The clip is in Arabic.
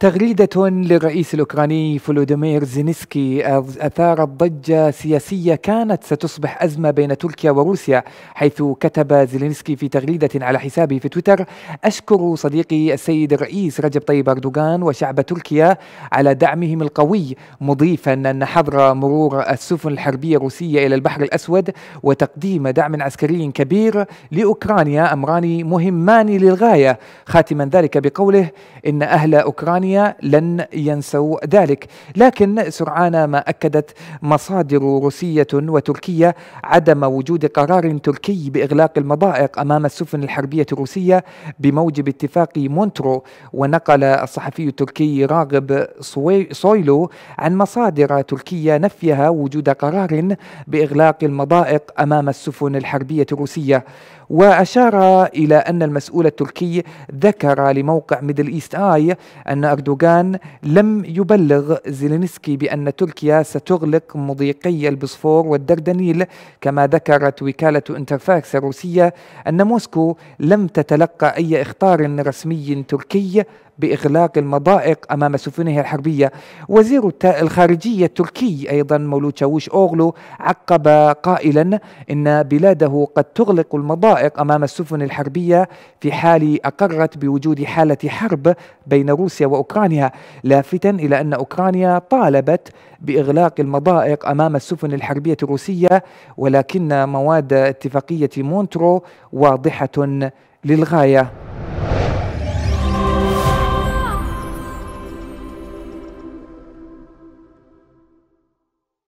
تغريدة للرئيس الأوكراني فولوديمير زينسكي أثارت ضجة سياسية كانت ستصبح أزمة بين تركيا وروسيا حيث كتب زينيسكي في تغريدة على حسابه في تويتر أشكر صديقي السيد الرئيس رجب طيب أردوغان وشعب تركيا على دعمهم القوي مضيفا أن حظر مرور السفن الحربية الروسية إلى البحر الأسود وتقديم دعم عسكري كبير لأوكرانيا أمران مهمان للغاية خاتما ذلك بقوله إن أهل أوكرانيا الإرهابية لن ينسوا ذلك لكن سرعان ما أكدت مصادر روسية وتركية عدم وجود قرار تركي بإغلاق المضائق أمام السفن الحربية الروسية بموجب اتفاق مونترو ونقل الصحفي التركي راغب صويلو عن مصادر تركية نفيها وجود قرار بإغلاق المضائق أمام السفن الحربية الروسية وأشار إلى أن المسؤول التركي ذكر لموقع ميدل إيست آي أن أردوغان لم يبلغ زيلينسكي بأن تركيا ستغلق مضيقي البصفور والدردنيل كما ذكرت وكالة انترفاكس الروسية أن موسكو لم تتلقى أي إخطار رسمي تركي باغلاق المضائق امام سفنها الحربيه وزير الخارجيه التركي ايضا مولود شاوش اوغلو عقب قائلا ان بلاده قد تغلق المضائق امام السفن الحربيه في حال اقرت بوجود حاله حرب بين روسيا واوكرانيا لافتا الى ان اوكرانيا طالبت باغلاق المضائق امام السفن الحربيه الروسيه ولكن مواد اتفاقيه مونترو واضحه للغايه